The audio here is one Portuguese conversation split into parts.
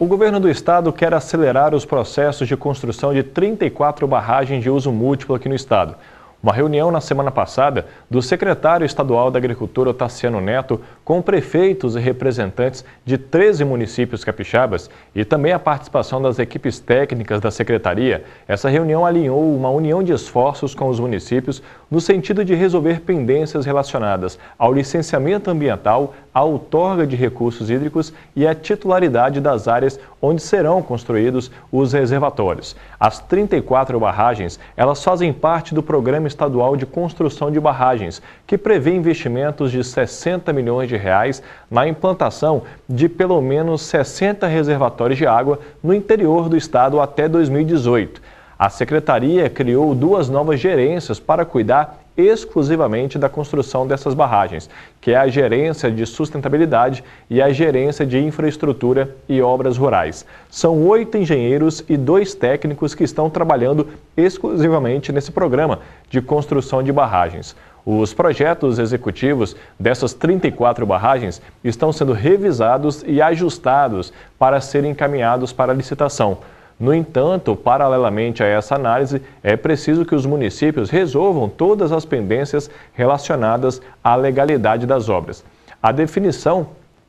O governo do estado quer acelerar os processos de construção de 34 barragens de uso múltiplo aqui no estado. Uma reunião na semana passada do secretário estadual da Agricultura, Otaciano Neto, com prefeitos e representantes de 13 municípios capixabas e também a participação das equipes técnicas da secretaria, essa reunião alinhou uma união de esforços com os municípios no sentido de resolver pendências relacionadas ao licenciamento ambiental, a outorga de recursos hídricos e a titularidade das áreas onde serão construídos os reservatórios. As 34 barragens, elas fazem parte do Programa Estadual de Construção de Barragens, que prevê investimentos de 60 milhões de reais na implantação de pelo menos 60 reservatórios de água no interior do estado até 2018. A secretaria criou duas novas gerências para cuidar exclusivamente da construção dessas barragens, que é a Gerência de Sustentabilidade e a Gerência de Infraestrutura e Obras Rurais. São oito engenheiros e dois técnicos que estão trabalhando exclusivamente nesse programa de construção de barragens. Os projetos executivos dessas 34 barragens estão sendo revisados e ajustados para serem encaminhados para licitação. No entanto, paralelamente a essa análise, é preciso que os municípios resolvam todas as pendências relacionadas à legalidade das obras. A definição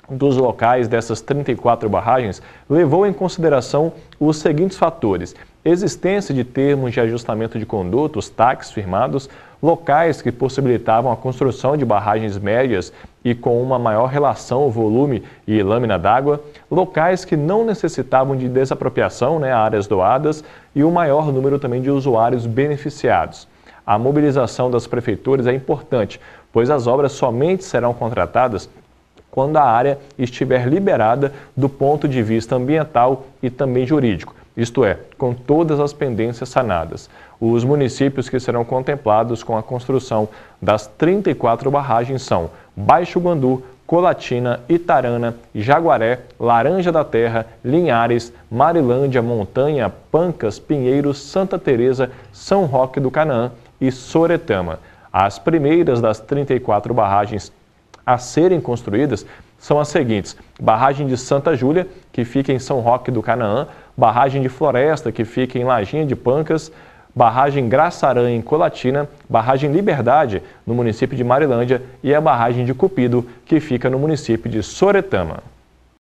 dos locais dessas 34 barragens levou em consideração os seguintes fatores: existência de termos de ajustamento de conduto, os TACs firmados, locais que possibilitavam a construção de barragens médias e com uma maior relação volume e lâmina d'água, locais que não necessitavam de desapropriação, né, áreas doadas, e o um maior número também de usuários beneficiados. A mobilização das prefeituras é importante, pois as obras somente serão contratadas quando a área estiver liberada do ponto de vista ambiental e também jurídico isto é, com todas as pendências sanadas. Os municípios que serão contemplados com a construção das 34 barragens são Baixo Guandu, Colatina, Itarana, Jaguaré, Laranja da Terra, Linhares, Marilândia, Montanha, Pancas, Pinheiros, Santa Teresa, São Roque do Canaã e Soretama. As primeiras das 34 barragens a serem construídas são as seguintes: barragem de Santa Júlia, que fica em São Roque do Canaã, barragem de Floresta, que fica em Lajinha de Pancas, barragem Graçarã em Colatina, barragem Liberdade no município de Marilândia e a barragem de Cupido, que fica no município de Soretama.